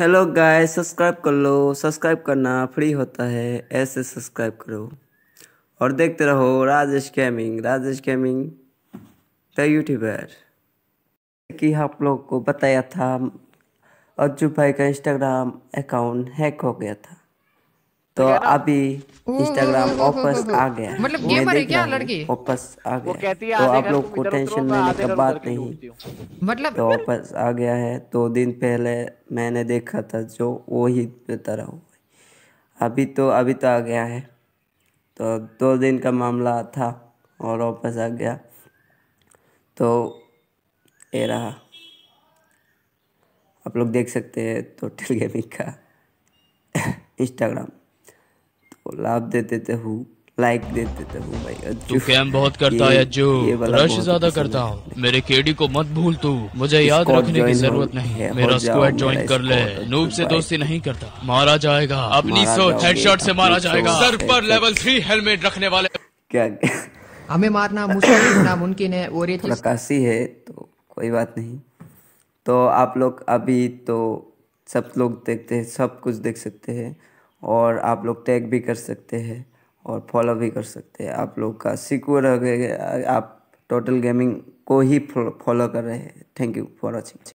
hello गाय subscribe कर लो subscribe करना free होता है ऐसे सब्सक्राइब करो और देखते रहो Rajesh gaming Rajesh gaming the YouTuber कि आप लोग को बताया था अज्जू भाई का इंस्टाग्राम अकाउंट हैक हो गया था तो, तो अभी इंस्टाग्राम वापस आ गया मतलब गेमर है क्या लड़की वापस आ गया तो आप लोग को टेंशन लेने का बात नहीं मतलब तो वापस आ गया है दो दिन पहले मैंने देखा था जो वो ही तरह हुआ अभी तो अभी तो आ गया है तो दो दिन का मामला था और वापस आ गया तो ये रहा आप लोग देख सकते हैं टोटल गेमिंग का इंस्टाग्राम को लाभ दे देते हूँ लाइक दे देते हूँ भाई अज्जू कैम बहुत करता है अज्जू रश ज्यादा करता हूँ मेरे केडी को मत भूल तू मुझे याद रखने की जरूरत नहीं है मेरा स्क्वाड ज्वाइन कर ले नूब से दोस्ती नहीं करता मारा जाएगा अपनी सोच हेडशॉट से मारा जाएगा सर पर लेवल थ्री हेलमेट रखने वाले क्या हमें मारना मुश्किल नामुमकिन है और ये काशी है तो कोई बात नहीं तो आप लोग अभी तो सब लोग देखते हैं सब कुछ देख सकते हैं और आप लोग टैग भी कर सकते हैं और फॉलो भी कर सकते हैं आप लोग का सिक्योर आप टोटल गेमिंग को ही फॉलो कर रहे हैं थैंक यू फॉर वॉचिंग